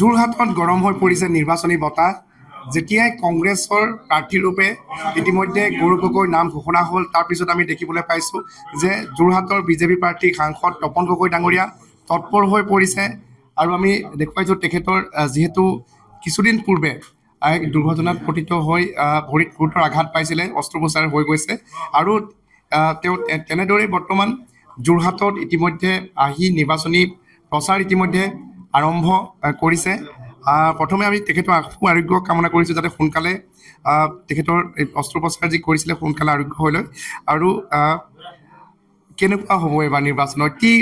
যোৰহাটত গৰম হৈ পৰিছে নিৰ্বাচনী বতাহ যেতিয়াই কংগ্ৰেছৰ প্ৰাৰ্থীৰূপে ইতিমধ্যে গৌৰৱ গগৈৰ নাম ঘোষণা হ'ল তাৰপিছত আমি দেখিবলৈ পাইছোঁ যে যোৰহাটৰ বিজেপি প্ৰাৰ্থী সাংসদ তপন গগৈ ডাঙৰীয়া তৎপৰ হৈ পৰিছে আৰু আমি দেখুৱাইছোঁ তেখেতৰ যিহেতু কিছুদিন পূৰ্বে এক দুৰ্ঘটনাত পতিত হৈ ভৰিত গুৰুতৰ আঘাত পাইছিলে অস্ত্ৰোপচাৰ হৈ গৈছে আৰু তেওঁ তেনেদৰেই বৰ্তমান যোৰহাটত ইতিমধ্যে আহি নিৰ্বাচনী প্ৰচাৰ ইতিমধ্যে আৰম্ভ কৰিছে প্ৰথমে আমি তেখেতৰ আশু আৰোগ্য কামনা কৰিছোঁ যাতে সোনকালে তেখেতৰ এই অস্ত্ৰোপচাৰ যি কৰিছিলে সোনকালে আৰোগ্য হৈ লয় আৰু কেনেকুৱা হ'ব এইবাৰ নিৰ্বাচন অতি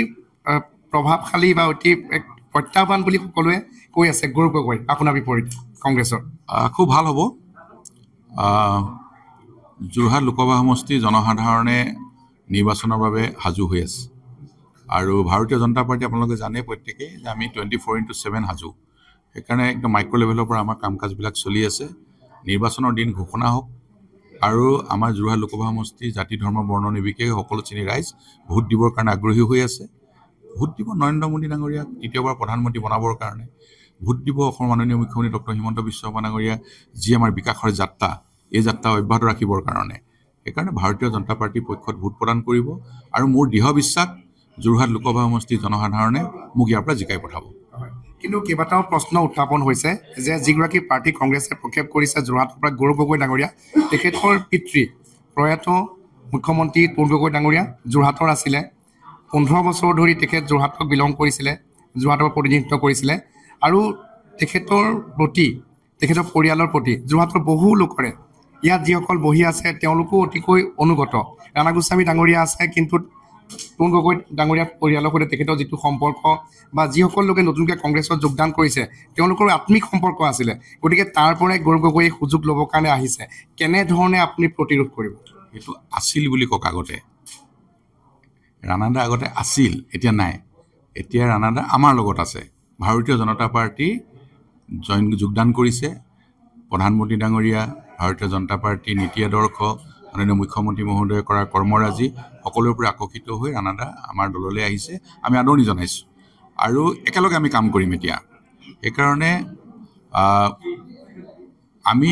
প্ৰভাৱশালী বা অতি প্ৰত্যাহ্বান বুলি সকলোৱে কৈ আছে গৌৰৱ গগৈ আপোনাৰ বিপৰীত কংগ্ৰেছৰ খুব ভাল হ'ব যোৰহাট লোকসভা সমষ্টিৰ জনসাধাৰণে নিৰ্বাচনৰ বাবে সাজু হৈ আছে আৰু ভাৰতীয় জনতা পাৰ্টি আপোনালোকে জানে প্ৰত্যেকেই যে আমি টুৱেণ্টি ফ'ৰ ইণ্টু ছেভেন সাজো সেইকাৰণে একদম মাইক্ৰ' লেভেলৰ পৰা আমাৰ কাম কাজবিলাক চলি আছে নিৰ্বাচনৰ দিন ঘোষণা হওক আৰু আমাৰ যোৰহাট লোকসভা সমষ্টি জাতি ধৰ্ম বৰ্ণ নিৰ্বিশেষে সকলোখিনি ৰাইজ ভোট দিবৰ কাৰণে আগ্ৰহী হৈ আছে ভোট দিব নৰেন্দ্ৰ মোদী ডাঙৰীয়াক তৃতীয়বাৰ প্ৰধানমন্ত্ৰী বনাবৰ কাৰণে ভোট দিব অসমৰ মাননীয় মুখ্যমন্ত্ৰী ডক্টৰ হিমন্ত বিশ্ব শৰ্মা ডাঙৰীয়া যি আমাৰ বিকাশৰ যাত্ৰা এই যাত্ৰা অব্যাহত ৰাখিবৰ কাৰণে সেইকাৰণে ভাৰতীয় জনতা পাৰ্টীৰ পক্ষত ভোট প্ৰদান কৰিব আৰু মোৰ দৃঢ় বিশ্বাস যোৰহাট লোকসভা সমষ্টিৰ জনসাধাৰণে মোক ইয়াৰ পৰা জিকাই পঠাব কিন্তু কেইবাটাও প্ৰশ্ন উত্থাপন হৈছে যে যিগৰাকী প্ৰাৰ্থী কংগ্ৰেছে প্ৰক্ষেপ কৰিছে যোৰহাটৰ পৰা গৌৰৱ গগৈ ডাঙৰীয়া তেখেতৰ পিতৃ প্ৰয়াত মুখ্যমন্ত্ৰী তৰুণ গগৈ ডাঙৰীয়া যোৰহাটৰ আছিলে পোন্ধৰ বছৰ ধৰি তেখেত যোৰহাটক বিলং কৰিছিলে যোৰহাটৰ প্ৰতিনিধিত্ব কৰিছিলে আৰু তেখেতৰ প্ৰতি তেখেতৰ পৰিয়ালৰ প্ৰতি যোৰহাটৰ বহু লোকৰে ইয়াত যিসকল বহি আছে তেওঁলোকো অতিকৈ অনুগত ৰাণা গোস্বামী ডাঙৰীয়া আছে কিন্তু তৰুণ গগৈ ডাঙৰীয়া পৰিয়ালৰ সৈতে তেখেতৰ যিটো সম্পৰ্ক বা যিসকল লোকে নতুনকৈ কংগ্ৰেছত যোগদান কৰিছে তেওঁলোকৰো আত্মিক সম্পৰ্ক আছিলে গতিকে তাৰ পৰাই গৌৰৱ গগৈয়ে সুযোগ ল'বৰ কাৰণে আহিছে কেনেধৰণে আপুনি প্ৰতিৰোধ কৰিব সেইটো আছিল বুলি কওক আগতে ৰাণাদা আগতে আছিল এতিয়া নাই এতিয়া ৰাণাদা আমাৰ লগত আছে ভাৰতীয় জনতা পাৰ্টি জইন যোগদান কৰিছে প্ৰধানমন্ত্ৰী ডাঙৰীয়া ভাৰতীয় জনতা পাৰ্টি নীতি আদৰ্শ মাননীয় মুখ্যমন্ত্ৰী মহোদয়ে কৰা কৰ্মৰাজি সকলেৰ উপৰে আকৰ্ষিত হয়ে ৰানাদা আমাৰ দললৈ আহিছে আমি আদৰণি জনাইছোঁ আৰু একেলগে আমি কাম কৰিম এতিয়া সেইকাৰণে আমি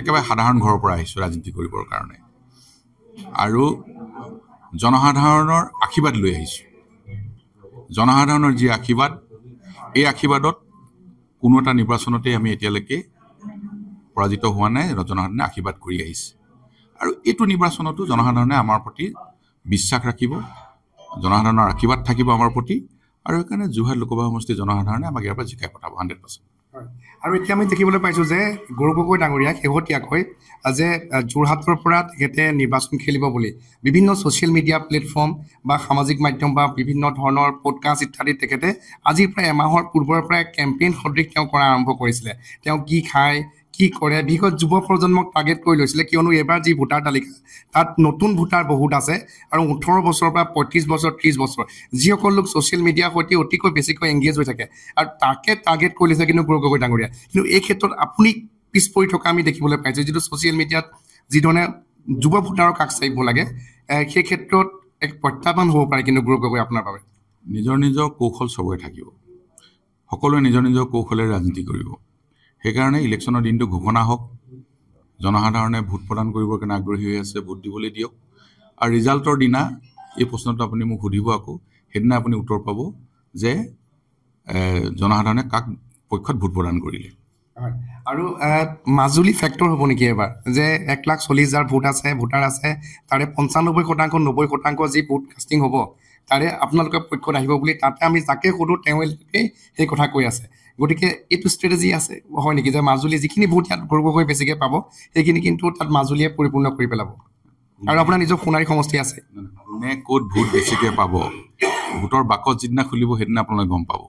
একেবাৰে সাধাৰণ ঘৰৰ পৰা আহিছোঁ ৰাজনীতি কৰিবৰ কাৰণে আৰু জনসাধাৰণৰ আশীৰ্বাদ লৈ আহিছোঁ জনসাধাৰণৰ যি আশীৰ্বাদ এই আশীৰ্বাদত কোনো এটা নিৰ্বাচনতে আমি এতিয়ালৈকে পৰাজিত হোৱা নাই জনসাধাৰণে আশীৰ্বাদ কৰি আহিছে আৰু এইটো নিৰ্বাচনতো জনসাধাৰণে আমাৰ প্ৰতি বিশ্বাস ৰাখিব জনসাধাৰণৰ আশীৰ্বাদ থাকিব আমাৰ প্ৰতি আৰু সেইকাৰণে যোৰহাট লোকসভা সমষ্টিৰ জনসাধাৰণে আমাক ইয়াৰ পৰা জিকাই পঠাব হাণ্ড্ৰেড পাৰ্চেণ্ট আৰু এতিয়া আমি দেখিবলৈ পাইছোঁ যে গৌৰৱ গগৈ ডাঙৰীয়াক শেহতীয়াকৈ যে যোৰহাটৰ পৰা তেখেতে নিৰ্বাচন খেলিব বুলি বিভিন্ন ছ'চিয়েল মিডিয়া প্লেটফৰ্ম বা সামাজিক মাধ্যম বা বিভিন্ন ধৰণৰ পডকাষ্ট ইত্যাদিত তেখেতে আজিৰ পৰা এমাহৰ পূৰ্বৰ পৰাই কেম্পেইন সদৃশ তেওঁ কৰা আৰম্ভ কৰিছিলে তেওঁ কি খায় কি কৰে বিশেষ যুৱ প্ৰজন্মক টাৰ্গেট কৰি লৈছিলে কিয়নো এইবাৰ যি ভোটাৰ তালিকা তাত নতুন ভোটাৰ বহুত আছে আৰু ওঠৰ বছৰৰ পৰা পঁয়ত্ৰিছ বছৰ ত্ৰিছ বছৰ যিসকল লোক ছ'চিয়েল মিডিয়াৰ সৈতে অতিকৈ বেছিকৈ এংগেজ হৈ থাকে আৰু তাকে টাৰ্গেট কৰি লৈছে কিন্তু গৌৰৱ গগৈ ডাঙৰীয়া কিন্তু এই ক্ষেত্ৰত আপুনি পিছ পৰি থকা আমি দেখিবলৈ পাইছোঁ যিটো ছ'চিয়েল মিডিয়াত যিধৰণে যুৱ ভোটাৰক আগচাৰিব লাগে সেই ক্ষেত্ৰত এক প্ৰত্যাহ্বান হ'ব পাৰে কিন্তু গৌৰৱ গগৈ আপোনাৰ বাবে নিজৰ নিজৰ কৌশল চবৰে থাকিব সকলোৱে নিজৰ নিজৰ কৌশলে ৰাজনীতি কৰিব সেইকাৰণে ইলেকশ্যনৰ দিনটো ঘোষণা হওক জনসাধাৰণে ভোট প্ৰদান কৰিবৰ কাৰণে আগ্ৰহী হৈ আছে ভোট দিবলৈ দিয়ক আৰু ৰিজাল্টৰ দিনা এই প্ৰশ্নটো আপুনি মোক সুধিব আকৌ সেইদিনা আপুনি উত্তৰ পাব যে জনসাধাৰণে কাক পক্ষত ভোট প্ৰদান কৰিলে আৰু মাজুলী ফেক্টৰ হ'ব নেকি এবাৰ যে এক লাখ চল্লিছ হাজাৰ ভোট আছে ভোটাৰ আছে তাৰে পঞ্চানব্বৈ শতাংশ নব্বৈ শতাংশ যি ভোট কাষ্টিং হ'ব তাৰে আপোনালোকে পক্ষত আহিব বুলি তাতে আমি যাকে সোধোঁ তেওঁলোকেই সেই কথা কৈ আছে গতিকে এইটো ষ্ট্ৰেটেজি আছে হয় নেকি যে মাজুলী যিখিনি ভোট ইয়াত গৰু গগৈ বেছিকৈ পাব সেইখিনি কিন্তু তাত মাজুলীয়ে পৰিপূৰ্ণ কৰি পেলাব আৰু আপোনাৰ নিজৰ সোণাৰী সমষ্টি আছে কোনে ক'ত ভোট বেছিকৈ পাব ভোটৰ বাকচ যিদিনা খুলিব সেইদিনা আপোনালোকে গম পাব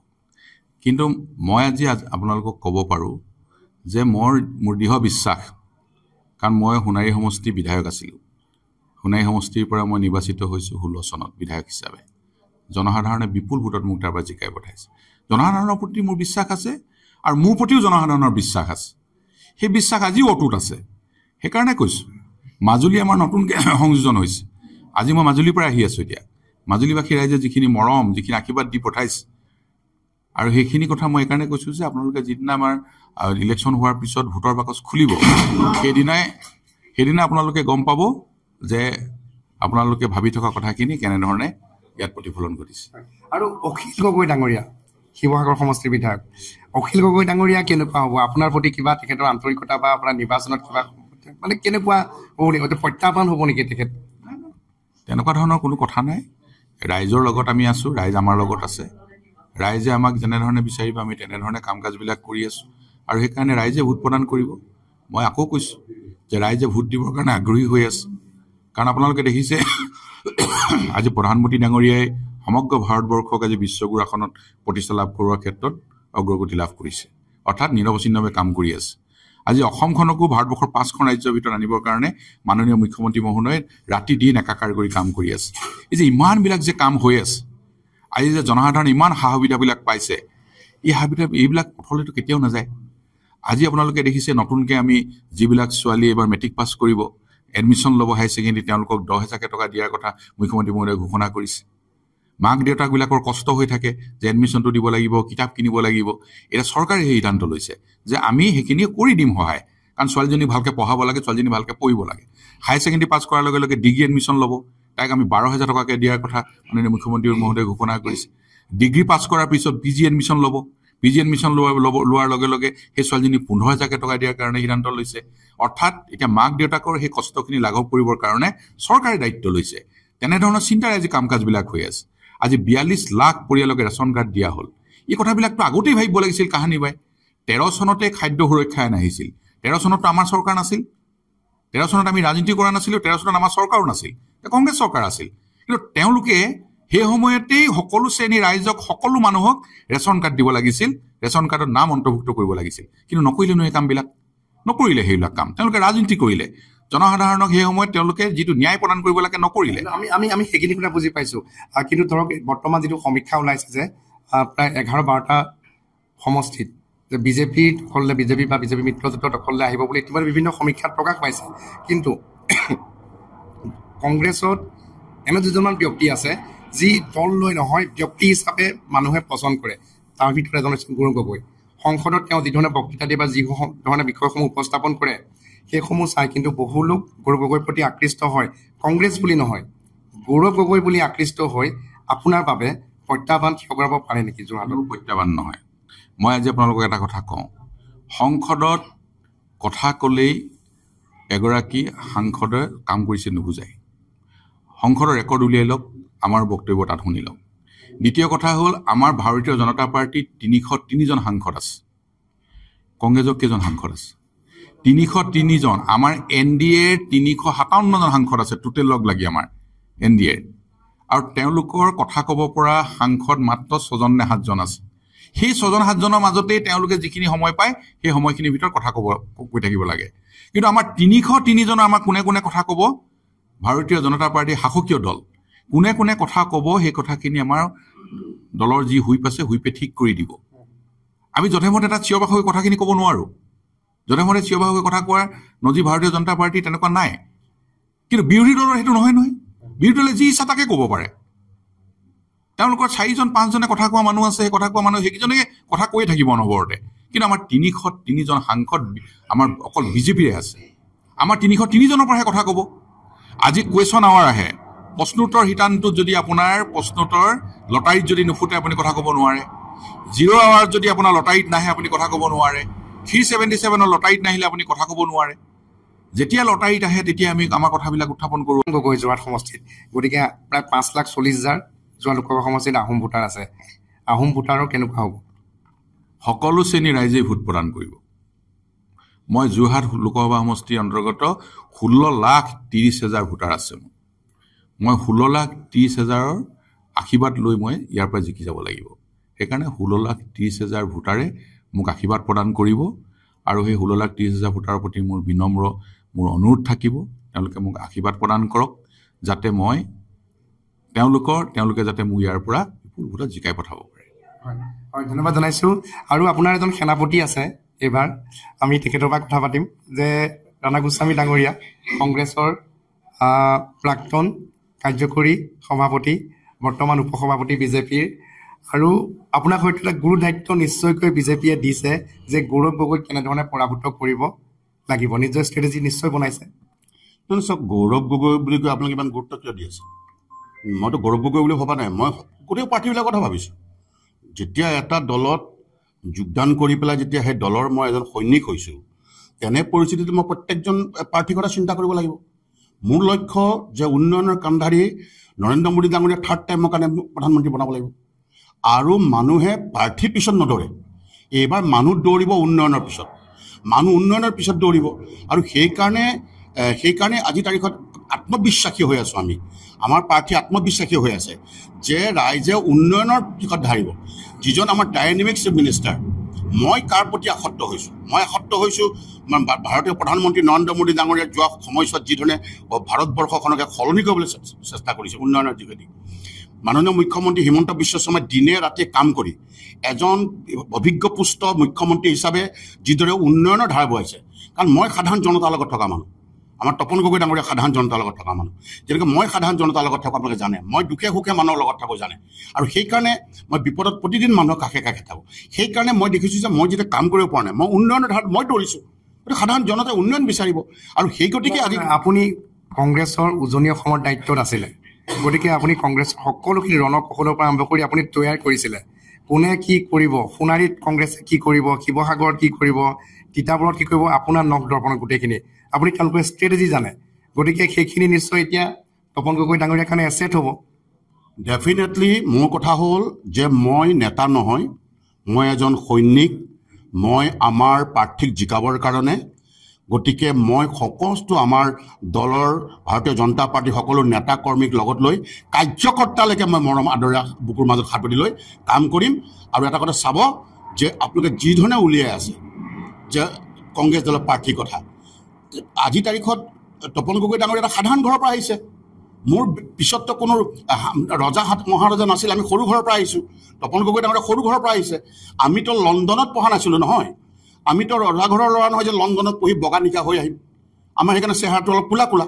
কিন্তু মই আজি আপোনালোকক ক'ব পাৰোঁ যে মোৰ মোৰ দৃঢ় বিশ্বাস কাৰণ মই সোণাৰী সমষ্টি বিধায়ক আছিলোঁ সোণাৰী সমষ্টিৰ পৰা মই নিৰ্বাচিত হৈছোঁ ষোল্ল চনত বিধায়ক হিচাপে জনসাধাৰণে বিপুল ভোটত মোক তাৰপৰা জিকাই পঠাইছে জনসাধাৰণৰ প্ৰতি মোৰ বিশ্বাস আছে আৰু মোৰ প্ৰতিও জনসাধাৰণৰ বিশ্বাস আছে সেই বিশ্বাস আজিও অটুট আছে সেইকাৰণে কৈছোঁ মাজুলী আমাৰ নতুনকৈ সংযোজন হৈছে আজি মই মাজুলীৰ পৰা আহি আছোঁ এতিয়া মাজুলীবাসী ৰাইজে যিখিনি মৰম যিখিনি আশীৰ্বাদ দি পঠাইছে আৰু সেইখিনি কথা মই এইকাৰণে কৈছোঁ যে আপোনালোকে যিদিনা আমাৰ ইলেকশ্যন হোৱাৰ পিছত ভোটৰ বাকচ খুলিব সেইদিনাই সেইদিনা আপোনালোকে গম পাব যে আপোনালোকে ভাবি থকা কথাখিনি কেনেধৰণে ইয়াত প্ৰতিফলন ঘটিছে আৰু অখিল গগৈ ডাঙৰীয়া শিৱসাগৰ সমষ্টিৰ বিধায়ক অখিল গগৈ ডাঙৰীয়া কেনেকুৱা হ'ব আপোনাৰ প্ৰতি কিবা তেখেতৰ আন্তৰিকতা বা আপোনাৰ নিৰ্বাচনত কিবা মানে কেনেকুৱা হ'ব নেকি প্ৰত্যাহ্বান হ'ব নেকি তেখেত তেনেকুৱা ধৰণৰ কোনো কথা নাই ৰাইজৰ লগত আমি আছোঁ ৰাইজ আমাৰ লগত আছে ৰাইজে আমাক যেনেধৰণে বিচাৰিব আমি তেনেধৰণে কাম কাজবিলাক কৰি আছোঁ আৰু সেইকাৰণে ৰাইজে ভোট প্ৰদান কৰিব মই আকৌ কৈছোঁ যে ৰাইজে ভোট দিবৰ কাৰণে আগ্ৰহী হৈ আছে কাৰণ আপোনালোকে দেখিছে আজি প্ৰধানমন্ত্ৰী ডাঙৰীয়াই সমগ্ৰ ভাৰতবৰ্ষক আজি বিশ্বগুৰু আসনত প্ৰতিষ্ঠা লাভ কৰোৱাৰ ক্ষেত্ৰত অগ্ৰগতি লাভ কৰিছে অৰ্থাৎ নিৰৱচ্ছিন্নভাৱে কাম কৰি আছে আজি অসমখনকো ভাৰতবৰ্ষৰ পাঁচখন ৰাজ্যৰ ভিতৰত আনিবৰ কাৰণে মাননীয় মুখ্যমন্ত্ৰী মহোদয়ে ৰাতি দিন একাকাৰ কৰি কাম কৰি আছে এই যে ইমানবিলাক যে কাম হৈ আছে আজি যে জনসাধাৰণে ইমান সা সুবিধাবিলাক পাইছে এই সা সুবিধা এইবিলাক পথলৈতো কেতিয়াও নাযায় আজি আপোনালোকে দেখিছে নতুনকৈ আমি যিবিলাক ছোৱালী এইবাৰ মেট্ৰিক পাছ কৰিব এডমিশ্যন ল'ব হাই ছেকেণ্ডেৰী তেওঁলোকক দহ হেজাৰকৈ টকা দিয়াৰ কথা মুখ্যমন্ত্ৰী মহোদয়ে ঘোষণা কৰিছে মাক দেউতাকবিলাকৰ কষ্ট হৈ থাকে যে এডমিশ্যনটো দিব লাগিব কিতাপ কিনিব লাগিব এতিয়া চৰকাৰে সেই সিদ্ধান্ত লৈছে যে আমি সেইখিনি কৰি দিম সহায় কাৰণ ছোৱালীজনী ভালকৈ পঢ়াব লাগে ছোৱালীজনী ভালকৈ পঢ়িব লাগে হায়াৰ ছেকেণ্ডেৰী পাছ কৰাৰ লগে লগে ডিগ্ৰী এডমিশ্যন ল'ব তাইক আমি বাৰ হেজাৰ টকাকৈ দিয়াৰ কথা মাননীয় মুখ্যমন্ত্ৰী মহোদয়ে ঘোষণা কৰিছে ডিগ্ৰী পাছ কৰাৰ পিছত পি জি এডমিশ্যন ল'ব পি জি এডমিশ্যন লোৱাৰ ল'ব লোৱাৰ লগে লগে সেই ছোৱালীজনী পোন্ধৰ হাজাৰকৈ টকা দিয়াৰ কাৰণে সিদ্ধান্ত লৈছে অৰ্থাৎ এতিয়া মাক দেউতাকৰ সেই কষ্টখিনি লাঘৱ কৰিবৰ কাৰণে চৰকাৰে দায়িত্ব লৈছে তেনেধৰণৰ চিন্তাৰে আজি কাম কাজবিলাক হৈ আছে আজি বিয়াল্লিছ লাখ পৰিয়ালকে ৰেচন কাৰ্ড দিয়া হ'ল এই কথাবিলাকতো আগতেই ভাবিব লাগিছিল বাই তেৰ চনতে খাদ্য সুৰক্ষা আইন আহিছিল তেৰ চনততো আমাৰ চৰকাৰ নাছিল তেৰ চনত আমি ৰাজনীতি কৰা নাছিলোঁ তেৰ চনত আমাৰ চৰকাৰো নাছিল কংগ্ৰেছ চৰকাৰ আছিল কিন্তু তেওঁলোকে সেই সময়তেই সকলো শ্ৰেণী ৰাইজক সকলো মানুহক ৰেচন কাৰ্ড দিব লাগিছিল ৰেচন কাৰ্ডৰ নাম অন্তৰ্ভুক্ত কৰিব লাগিছিল কিন্তু নকৰিলেনো নহয় এই কামবিলাক নকৰিলে সেইবিলাক কাম তেওঁলোকে ৰাজনীতি কৰিলে জনসাধাৰণক সেই সময়ত তেওঁলোকে যিটো ন্যায় প্ৰদান কৰিব লাগে নকৰিলে আমি আমি আমি সেইখিনি কথা বুজি পাইছোঁ কিন্তু ধৰক বৰ্তমান যিটো সমীক্ষা ওলাইছে যে প্ৰায় এঘাৰ বাৰটা সমষ্টিত যে বিজেপি দখললৈ বিজেপি বা বিজেপি মিত্ৰজোঁটৰ দখললৈ আহিব বুলি ইতিমধ্যে বিভিন্ন সমীক্ষাত প্ৰকাশ পাইছে কিন্তু কংগ্ৰেছত এনে দুজনমান ব্যক্তি আছে যি দল লৈ নহয় ব্যক্তি হিচাপে মানুহে পচন্দ কৰে তাৰ ভিতৰত এজন হৈছে গুৰু গগৈ সংসদত তেওঁ যিধৰণে বক্তৃতা দিয়ে বা যি ধৰণে বিষয়সমূহ উপস্থাপন কৰে সেইসমূহ চাই কিন্তু বহু লোক গৌৰৱ গগৈৰ প্ৰতি আকৃষ্ট হয় কংগ্ৰেছ বুলি নহয় গৌৰৱ গগৈ বুলি আকৃষ্ট হৈ আপোনাৰ বাবে প্ৰত্যাহ্বান থিয় কৰাব পাৰে নেকি যোৰহাটত প্ৰত্যাহ্বান নহয় মই আজি আপোনালোকক এটা কথা কওঁ সংসদত কথা ক'লেই এগৰাকী সাংসদে কাম কৰিছে নুবুজায় সংসদৰ ৰেকৰ্ড উলিয়াই লওক আমাৰ বক্তব্য তাত শুনি লওক দ্বিতীয় কথা হ'ল আমাৰ ভাৰতীয় জনতা পাৰ্টীত তিনিশ তিনিজন সাংসদ আছে কংগ্ৰেছক কেইজন সাংসদ আছে তিনিশ তিনিজন আমাৰ এন ডি এৰ তিনিশ সাতাৱন্নজন সাংসদ আছে টোটেল লগ লাগি আমাৰ এন ডি এৰ আৰু তেওঁলোকৰ কথা ক'ব পৰা সাংসদ মাত্ৰ ছজন নে সাতজন আছে সেই ছজন সাতজনৰ মাজতেই তেওঁলোকে যিখিনি সময় পায় সেই সময়খিনিৰ ভিতৰত কথা ক'ব কৈ থাকিব লাগে কিন্তু আমাৰ তিনিশ তিনিজনৰ আমাৰ কোনে কোনে কথা ক'ব ভাৰতীয় জনতা পাৰ্টীৰ শাসকীয় দল কোনে কোনে কথা ক'ব সেই কথাখিনি আমাৰ দলৰ যি হুইপ আছে হুইপে ঠিক কৰি দিব আমি যথে মতে এটা চিঞৰ বাখৰি কথাখিনি ক'ব নোৱাৰোঁ জনসংহৰে চিঞৰভাৱে হৈ কথা কোৱাৰ ন যি ভাৰতীয় জনতা পাৰ্টী তেনেকুৱা নাই কিন্তু বিৰোধী দলৰ সেইটো নহয় নহয় বিৰোধী দলে যি ইচ্ছা তাকে ক'ব পাৰে তেওঁলোকৰ চাৰিজন পাঁচজনে কথা কোৱা মানুহ আছে সেই কথা কোৱা মানুহ সেইকেইজনে কথা কৈয়ে থাকিব অনবৰতে কিন্তু আমাৰ তিনিশ তিনিজন সাংসদ আমাৰ অকল বিজেপিৰে আছে আমাৰ তিনিশ তিনিজনৰ পৰাহে কথা ক'ব আজি কুৱেশ্যন আৱাৰ আহে প্ৰশ্নোত্তৰ শিতানটোত যদি আপোনাৰ প্ৰশ্নোত্তৰ লটাৰীত যদি নুফুটে আপুনি কথা ক'ব নোৱাৰে জিৰ' আৱাৰত যদি আপোনাৰ লটাৰীত নাহে আপুনি কথা ক'ব নোৱাৰে থ্ৰী ছেভেণ্টি ছেভেনৰ লটাৰীত নাহিলে আপুনি কথা ক'ব নোৱাৰে যেতিয়া লটাৰীত আহে তেতিয়া আমি আমাৰ কথাবিলাক উত্থাপন কৰোঁ গগৈ যোৰহাট সমষ্টিত গতিকে প্ৰায় পাঁচ লাখ চল্লিছ হাজাৰ যোৱা লোকসভা সমষ্টিত আহোম ভোটাৰ আছে আহোম ভোটাৰৰ কেনেকুৱা হ'ব সকলো শ্ৰেণীৰ ৰাইজেই ভোট প্ৰদান কৰিব মই যোৰহাট লোকসভা সমষ্টিৰ অন্তৰ্গত ষোল্ল লাখ ত্ৰিছ হেজাৰ ভোটাৰ আছে মোৰ মই ষোল্ল লাখ ত্ৰিছ হেজাৰৰ আশীৰ্বাদ লৈ মই ইয়াৰ পৰা জিকি যাব লাগিব সেইকাৰণে ষোল্ল লাখ ত্ৰিছ হেজাৰ ভোটাৰে মোক আশীৰ্বাদ প্ৰদান কৰিব আৰু সেই ষোল্ল লাখ ত্ৰিছ হাজাৰ ভোটাৰৰ প্ৰতি মোৰ বিনম্ৰ মোৰ অনুৰোধ থাকিব তেওঁলোকে মোক আশীৰ্বাদ প্ৰদান কৰক যাতে মই তেওঁলোকৰ তেওঁলোকে যাতে মোক ইয়াৰ পৰা ফুল ভোটত জিকাই পঠাব পাৰে হয় ধন্যবাদ জনাইছোঁ আৰু আপোনাৰ এজন সেনাপতি আছে এইবাৰ আমি তেখেতৰ পৰা কথা পাতিম যে ৰাণা গোস্বামী ডাঙৰীয়া কংগ্ৰেছৰ প্ৰাক্তন কাৰ্যকৰী সভাপতি বৰ্তমান উপসভাপতি বিজেপিৰ আৰু আপোনাক হয়তো এটা গুৰু দায়িত্ব নিশ্চয়কৈ বিজেপিয়ে দিছে যে গৌৰৱ গগৈক কেনেধৰণে পৰাভূত কৰিব লাগিব নিজৰ ষ্ট্ৰেটেজি নিশ্চয় বনাইছে চাওক গৌৰৱ গগৈ বুলি কৈ আপোনাক ইমান গুৰুত্ব কিয় দি আছে মইতো গৌৰৱ গগৈ বুলি ভবা নাই মই গোটেই প্ৰাৰ্থীবিলাকৰ কথা ভাবিছোঁ যেতিয়া এটা দলত যোগদান কৰি পেলাই যেতিয়া সেই দলৰ মই এজন সৈনিক হৈছোঁ তেনে পৰিস্থিতিত মই প্ৰত্যেকজন প্ৰাৰ্থীৰ কথা চিন্তা কৰিব লাগিব মোৰ লক্ষ্য যে উন্নয়নৰ কাণধাৰী নৰেন্দ্ৰ মোদী ডাঙৰীয়া থাৰ্ড টাইমৰ কাৰণে প্ৰধানমন্ত্ৰী বনাব লাগিব আৰু মানুহে প্ৰাৰ্থীৰ পিছত নদৌৰে এইবাৰ মানুহ দৌৰিব উন্নয়নৰ পিছত মানুহ উন্নয়নৰ পিছত দৌৰিব আৰু সেইকাৰণে সেইকাৰণে আজি তাৰিখত আত্মবিশ্বাসী হৈ আছোঁ আমি আমাৰ প্ৰাৰ্থী আত্মবিশ্বাসী হৈ আছে যে ৰাইজে উন্নয়নৰ দিশত ধাৰিব যিজন আমাৰ ডাইনেমিক্স মিনিষ্টাৰ মই কাৰ প্ৰতি আসত্ত হৈছোঁ মই আসত্ত হৈছোঁ ভাৰতীয় প্ৰধানমন্ত্ৰী নৰেন্দ্ৰ মোদী ডাঙৰীয়া যোৱা সময়ছোৱাত যিধৰণে ভাৰতবৰ্ষখনকে সলনি কৰিবলৈ চেষ্টা কৰিছে উন্নয়নৰ যোগেদি মাননীয় মুখ্যমন্ত্ৰী হিমন্ত বিশ্ব শৰ্মাই দিনে ৰাতিয়ে কাম কৰি এজন অভিজ্ঞ পুষ্ট মুখ্যমন্ত্ৰী হিচাপে যিদৰে উন্নয়নৰ ধাৰ বহাইছে কাৰণ মই সাধাৰণ জনতাৰ লগত থকা মানুহ আমাৰ তপন গগৈ ডাঙৰীয়া সাধাৰণ জনতাৰ লগত থকা মানুহ যেনেকৈ মই সাধাৰণ জনতাৰ লগত থকা আপোনালোকে জানে মই দুখে সুখে মানুহৰ লগত থাকোঁ জানে আৰু সেইকাৰণে মই বিপদত প্ৰতিদিন মানুহৰ কাষে কাষে থাকোঁ সেইকাৰণে মই দেখিছোঁ যে মই যেতিয়া কাম কৰিব পৰা নাই মই উন্নয়নৰ ধাৰত মই দৌৰিছোঁ গতিকে সাধাৰণ জনতাই উন্নয়ন বিচাৰিব আৰু সেই গতিকে আজি আপুনি কংগ্ৰেছৰ উজনি অসমৰ দায়িত্বত আছিলে গতিকে আপুনি কংগ্ৰেছ সকলোখিনি ৰণকৌশলৰ পৰা আৰম্ভ কৰি আপুনি তৈয়াৰ কৰিছিলে কোনে কি কৰিব সোণাৰীত কংগ্ৰেছে কি কৰিব শিৱসাগৰত কি কৰিব তিতাবৰত কি কৰিব আপোনাৰ নখ দৰ্পণ গোটেইখিনি আপুনি তেওঁলোকে ষ্ট্ৰেটেজি জানে গতিকে সেইখিনি নিশ্চয় এতিয়া তপন গগৈ ডাঙৰীয়া কাৰণে এচেট হ'ব ডেফিনেটলি মোৰ কথা হ'ল যে মই নেতা নহয় মই এজন সৈনিক মই আমাৰ প্ৰাৰ্থীক জিকাবৰ কাৰণে গতিকে মই সকলো আমাৰ দলৰ ভাৰতীয় জনতা পাৰ্টীৰ সকলো নেতা কৰ্মীক লগত লৈ কাৰ্যকৰ্তালৈকে মই মৰম আদৰে বুকুৰ মাজত সাৰ লৈ কাম কৰিম আৰু এটা কথা চাব যে আপোনালোকে যিধৰণে উলিয়াই আছে যে কংগ্ৰেছ দলৰ প্ৰাৰ্থীৰ কথা আজি তাৰিখত তপন গগৈ ডাঙৰ এটা সাধাৰণ ঘৰৰ পৰা আহিছে মোৰ পিছততো কোনো ৰজা হাত মহাৰজা নাছিল আমি সৰু ঘৰৰ পৰা আহিছোঁ তপন গগৈ ডাঙৰীয়া সৰু ঘৰৰ পৰা আহিছে আমিতো লণ্ডনত পঢ়া নাছিলোঁ নহয় আমিতো ৰজা ঘৰৰ ল'ৰা নহয় যে লণ্ডনত পঢ়ি বগা নিকা হৈ আহিম আমাৰ সেইকাৰণে চেহেৰাটো অলপ কোলা কোলা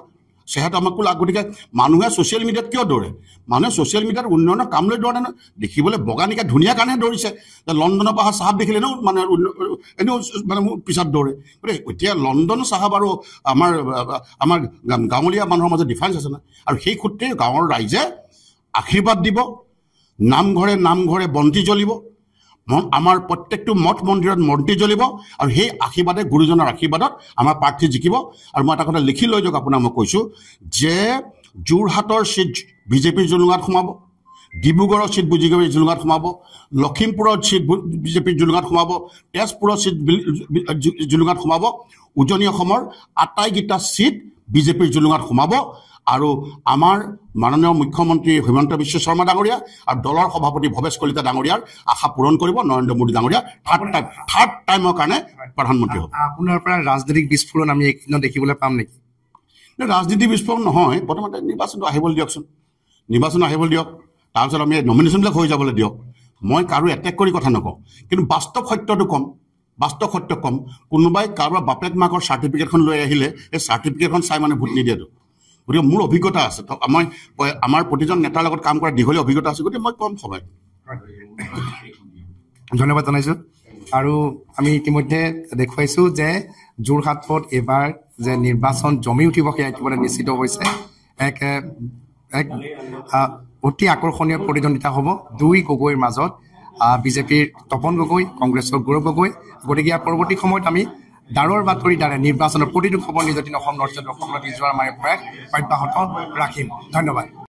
চেহেৰাটো আমাৰ কোলা গতিকে মানুহে ছ'চিয়েল মিডিয়াত কিয় দৌৰে মানুহে ছ'চিয়েল মিডিয়াত উন্নয়নৰ কাম কামলৈ দৌৰে নহয় দেখিবলৈ বগা নিকা ধুনীয়া কাৰণে দৌৰিছে যে লণ্ডনৰ পৰা অহা চাহাব দেখিলে এনেও মানে এনেও মানে মোৰ পিছত দৌৰে গতিকে এতিয়া লণ্ডন চাহাব আৰু আমাৰ আমাৰ গাঁৱলীয়া মানুহৰ মাজত ডিফাৰেঞ্চ আছে নহয় আৰু সেই সূত্ৰেই গাঁৱৰ ৰাইজে আশীৰ্বাদ দিব নামঘৰে নামঘৰে বন্তি জ্বলিব আমাৰ প্ৰত্যেকটো মঠ মন্দিৰত মন্তি জ্বলিব আৰু সেই আশীৰ্বাদে গুৰুজনাৰ আশীৰ্বাদত আমাৰ প্ৰাৰ্থী জিকিব আৰু মই এটা কথা লিখি লৈ যাওক আপোনাক মই কৈছোঁ যে যোৰহাটৰ চিট বিজেপিৰ জুলুঙাত সোমাব ডিব্ৰুগড়ৰ চিট বিজেপিৰ জুলুঙাত সোমাব লখিমপুৰৰ চিট বিজেপিৰ জুলুঙাত সোমাব তেজপুৰৰ চিট জুলুঙাত সোমাব উজনি অসমৰ আটাইকেইটা চিট বিজেপিৰ জুলুঙাত সোমাব আৰু আমাৰ মাননীয় মুখ্যমন্ত্ৰী হিমন্ত বিশ্ব শৰ্মা ডাঙৰীয়া আৰু দলৰ সভাপতি ভৱেশ কলিতা ডাঙৰীয়াৰ আশা পূৰণ কৰিব নৰেন্দ্ৰ মোদী ডাঙৰীয়া থাৰ্ড টাইম থাৰ্ড টাইমৰ কাৰণে প্ৰধানমন্ত্ৰী হ'ব আপোনাৰ পৰা ৰাজনৈতিক বিস্ফোৰণ আমি এইকেইদিনত দেখিবলৈ পাম নেকি ৰাজনীতি বিস্ফোৰণ নহয় প্ৰথমতে নিৰ্বাচনটো আহিবলৈ দিয়কচোন নিৰ্বাচন আহিবলৈ দিয়ক তাৰপিছত আমি নমিনেশ্যনবিলাক হৈ যাবলৈ দিয়ক মই কাৰো এটেক কৰি কথা নকওঁ কিন্তু বাস্তৱ সত্যটো কম বাস্তৱ সত্য কম কোনোবাই কাৰোবাৰ বাপেক মাকৰ চাৰ্টিফিকেটখন লৈ আহিলে সেই চাৰ্টিফিকেটখন চাই মানে ভোট নিদিয়াটো গতিকে মোৰ অভিজ্ঞতা আছে মই আমাৰ প্ৰতিজন নেতাৰ লগত কাম কৰা দীঘলীয়া অভিজ্ঞতা আছে গতিকে মই কম সময় ধন্যবাদ জনাইছোঁ আৰু আমি ইতিমধ্যে দেখুৱাইছোঁ যে যোৰহাটত এইবাৰ যে নিৰ্বাচন জমি উঠিব সেয়া ইতিমধ্যে নিশ্চিত হৈছে এক এক অতি আকৰ্ষণীয় প্ৰতিদ্বন্দ্বিতা হ'ব দুই গগৈৰ মাজত বিজেপিৰ তপন গগৈ কংগ্ৰেছৰ গৌৰৱ গগৈ গতিকে ইয়াৰ পৰৱৰ্তী সময়ত আমি ডাঁৰৰ বাতৰি দ্বাৰা নিৰ্বাচনৰ প্ৰতিটো খবৰ নিজৰ দিন অসম নৰ্থ ইষ্ট অসমত যোৱাৰ আমাৰ প্ৰয়াস অব্যাহত ৰাখিম ধন্যবাদ